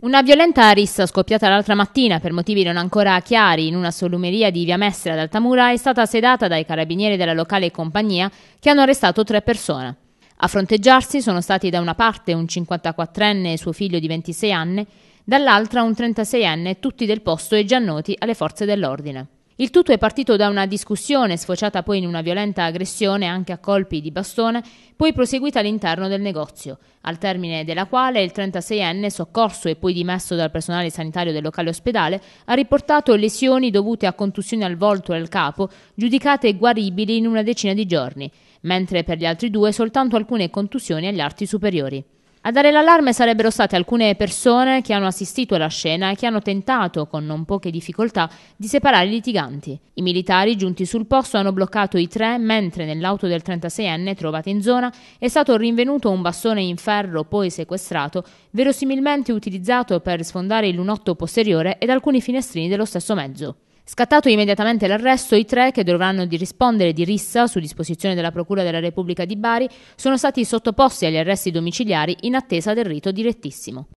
Una violenta rissa scoppiata l'altra mattina per motivi non ancora chiari in una solumeria di via Messera ad Altamura è stata sedata dai carabinieri della locale compagnia che hanno arrestato tre persone. A fronteggiarsi sono stati da una parte un 54enne e suo figlio di 26 anni, dall'altra un 36enne, tutti del posto e già noti alle forze dell'ordine. Il tutto è partito da una discussione, sfociata poi in una violenta aggressione anche a colpi di bastone, poi proseguita all'interno del negozio, al termine della quale il 36enne, soccorso e poi dimesso dal personale sanitario del locale ospedale, ha riportato lesioni dovute a contusioni al volto e al capo, giudicate guaribili in una decina di giorni, mentre per gli altri due soltanto alcune contusioni agli arti superiori. A dare l'allarme sarebbero state alcune persone che hanno assistito alla scena e che hanno tentato, con non poche difficoltà, di separare i litiganti. I militari giunti sul posto hanno bloccato i tre mentre nell'auto del 36enne trovata in zona è stato rinvenuto un bastone in ferro poi sequestrato, verosimilmente utilizzato per sfondare il lunotto posteriore ed alcuni finestrini dello stesso mezzo. Scattato immediatamente l'arresto, i tre, che dovranno di rispondere di rissa su disposizione della Procura della Repubblica di Bari, sono stati sottoposti agli arresti domiciliari in attesa del rito direttissimo.